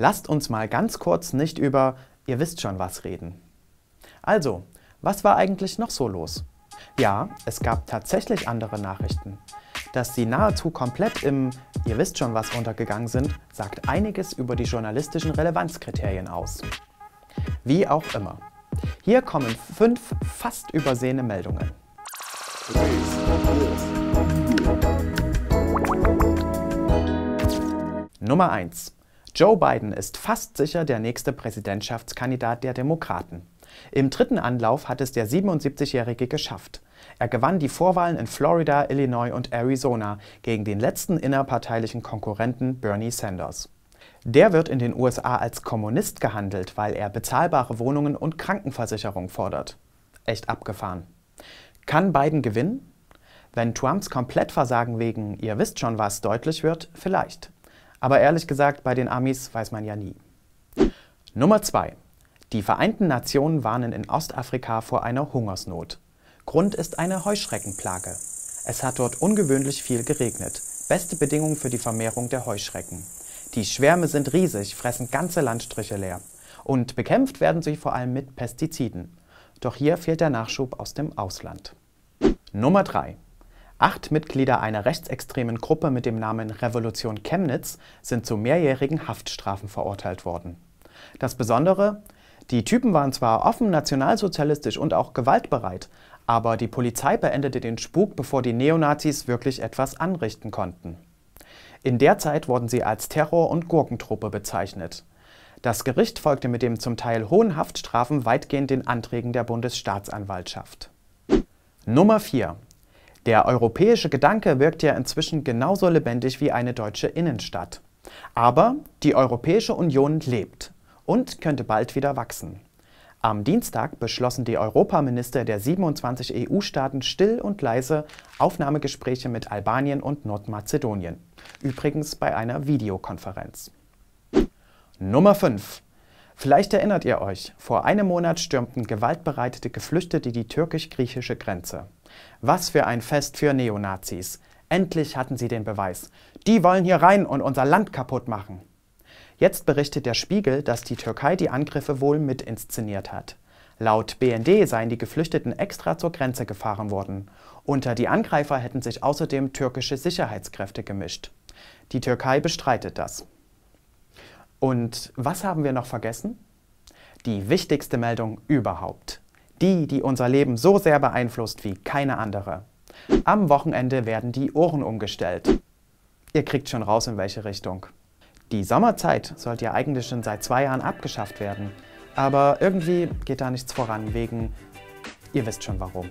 Lasst uns mal ganz kurz nicht über ihr wisst schon was reden. Also, was war eigentlich noch so los? Ja, es gab tatsächlich andere Nachrichten. Dass sie nahezu komplett im Ihr wisst schon was untergegangen sind, sagt einiges über die journalistischen Relevanzkriterien aus. Wie auch immer. Hier kommen fünf fast übersehene Meldungen. Nummer 1. Joe Biden ist fast sicher der nächste Präsidentschaftskandidat der Demokraten. Im dritten Anlauf hat es der 77-Jährige geschafft. Er gewann die Vorwahlen in Florida, Illinois und Arizona gegen den letzten innerparteilichen Konkurrenten Bernie Sanders. Der wird in den USA als Kommunist gehandelt, weil er bezahlbare Wohnungen und Krankenversicherung fordert. Echt abgefahren. Kann Biden gewinnen? Wenn Trumps Komplettversagen wegen Ihr wisst schon was deutlich wird, vielleicht. Aber ehrlich gesagt, bei den Amis weiß man ja nie. Nummer 2. Die Vereinten Nationen warnen in Ostafrika vor einer Hungersnot. Grund ist eine Heuschreckenplage. Es hat dort ungewöhnlich viel geregnet. Beste Bedingungen für die Vermehrung der Heuschrecken. Die Schwärme sind riesig, fressen ganze Landstriche leer. Und bekämpft werden sie vor allem mit Pestiziden. Doch hier fehlt der Nachschub aus dem Ausland. Nummer 3. Acht Mitglieder einer rechtsextremen Gruppe mit dem Namen Revolution Chemnitz sind zu mehrjährigen Haftstrafen verurteilt worden. Das Besondere? Die Typen waren zwar offen nationalsozialistisch und auch gewaltbereit, aber die Polizei beendete den Spuk, bevor die Neonazis wirklich etwas anrichten konnten. In der Zeit wurden sie als Terror- und Gurkentruppe bezeichnet. Das Gericht folgte mit dem zum Teil hohen Haftstrafen weitgehend den Anträgen der Bundesstaatsanwaltschaft. Nummer 4. Der europäische Gedanke wirkt ja inzwischen genauso lebendig wie eine deutsche Innenstadt. Aber die Europäische Union lebt und könnte bald wieder wachsen. Am Dienstag beschlossen die Europaminister der 27 EU-Staaten still und leise Aufnahmegespräche mit Albanien und Nordmazedonien. Übrigens bei einer Videokonferenz. Nummer 5. Vielleicht erinnert ihr euch, vor einem Monat stürmten gewaltbereitete Geflüchtete die türkisch-griechische Grenze. Was für ein Fest für Neonazis. Endlich hatten sie den Beweis. Die wollen hier rein und unser Land kaputt machen. Jetzt berichtet der Spiegel, dass die Türkei die Angriffe wohl mit inszeniert hat. Laut BND seien die Geflüchteten extra zur Grenze gefahren worden. Unter die Angreifer hätten sich außerdem türkische Sicherheitskräfte gemischt. Die Türkei bestreitet das. Und was haben wir noch vergessen? Die wichtigste Meldung überhaupt. Die, die unser Leben so sehr beeinflusst wie keine andere. Am Wochenende werden die Ohren umgestellt. Ihr kriegt schon raus, in welche Richtung. Die Sommerzeit sollte ja eigentlich schon seit zwei Jahren abgeschafft werden. Aber irgendwie geht da nichts voran wegen, ihr wisst schon warum.